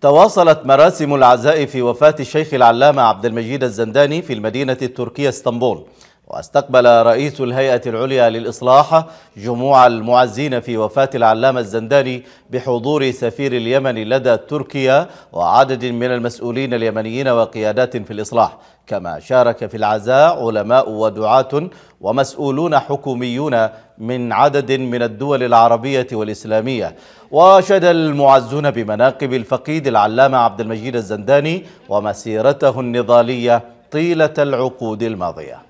تواصلت مراسم العزاء في وفاة الشيخ العلامة عبد المجيد الزنداني في المدينة التركية اسطنبول واستقبل رئيس الهيئة العليا للإصلاح جموع المعزين في وفاة العلامة الزنداني بحضور سفير اليمن لدى تركيا وعدد من المسؤولين اليمنيين وقيادات في الإصلاح كما شارك في العزاء علماء ودعاة ومسؤولون حكوميون من عدد من الدول العربية والإسلامية وشد المعزون بمناقب الفقيد العلامة عبد المجيد الزنداني ومسيرته النضالية طيلة العقود الماضية